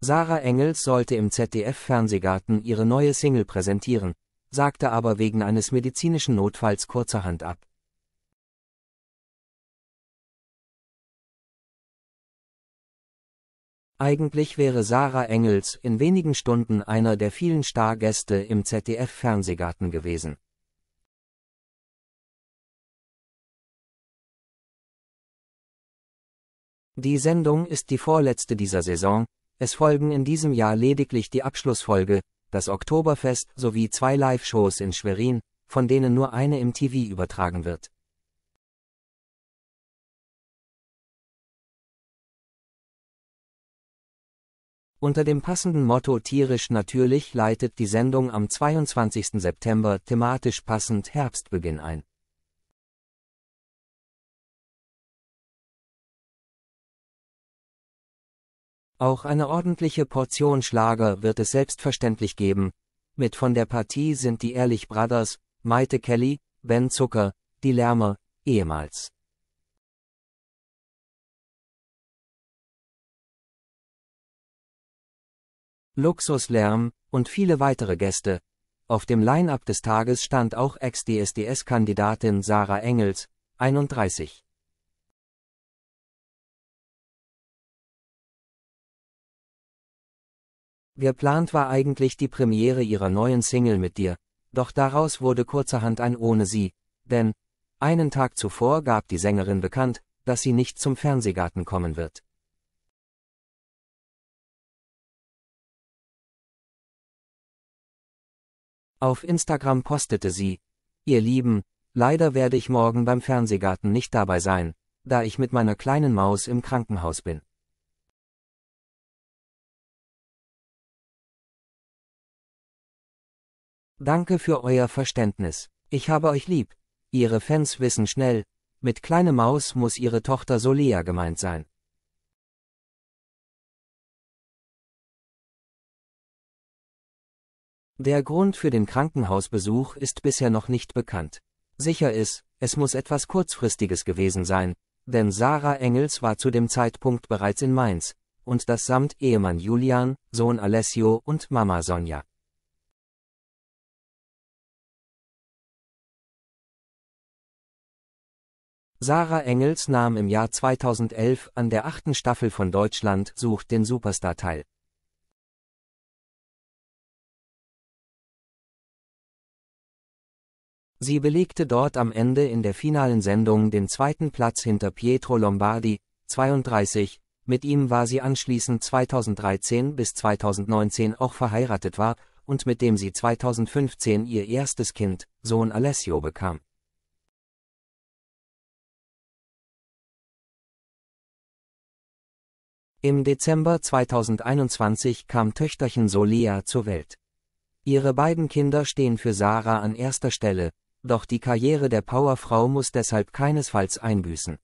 Sarah Engels sollte im ZDF-Fernsehgarten ihre neue Single präsentieren, sagte aber wegen eines medizinischen Notfalls kurzerhand ab. Eigentlich wäre Sarah Engels in wenigen Stunden einer der vielen Stargäste im ZDF-Fernsehgarten gewesen. Die Sendung ist die vorletzte dieser Saison, es folgen in diesem Jahr lediglich die Abschlussfolge, das Oktoberfest sowie zwei Live-Shows in Schwerin, von denen nur eine im TV übertragen wird. Unter dem passenden Motto Tierisch natürlich leitet die Sendung am 22. September thematisch passend Herbstbeginn ein. Auch eine ordentliche Portion Schlager wird es selbstverständlich geben. Mit von der Partie sind die Ehrlich Brothers, Maite Kelly, Ben Zucker, die Lärmer, ehemals. Luxuslärm und viele weitere Gäste. Auf dem Line-up des Tages stand auch Ex-DSDS-Kandidatin Sarah Engels, 31. Geplant war eigentlich die Premiere ihrer neuen Single mit dir, doch daraus wurde kurzerhand ein ohne sie, denn einen Tag zuvor gab die Sängerin bekannt, dass sie nicht zum Fernsehgarten kommen wird. Auf Instagram postete sie, ihr Lieben, leider werde ich morgen beim Fernsehgarten nicht dabei sein, da ich mit meiner kleinen Maus im Krankenhaus bin. Danke für euer Verständnis. Ich habe euch lieb. Ihre Fans wissen schnell, mit kleine Maus muss ihre Tochter Solia gemeint sein. Der Grund für den Krankenhausbesuch ist bisher noch nicht bekannt. Sicher ist, es muss etwas Kurzfristiges gewesen sein, denn Sarah Engels war zu dem Zeitpunkt bereits in Mainz, und das samt Ehemann Julian, Sohn Alessio und Mama Sonja. Sarah Engels nahm im Jahr 2011 an der achten Staffel von Deutschland sucht den Superstar teil. Sie belegte dort am Ende in der finalen Sendung den zweiten Platz hinter Pietro Lombardi, 32, mit ihm war sie anschließend 2013 bis 2019 auch verheiratet war und mit dem sie 2015 ihr erstes Kind, Sohn Alessio bekam. Im Dezember 2021 kam Töchterchen Solia zur Welt. Ihre beiden Kinder stehen für Sarah an erster Stelle, doch die Karriere der Powerfrau muss deshalb keinesfalls einbüßen.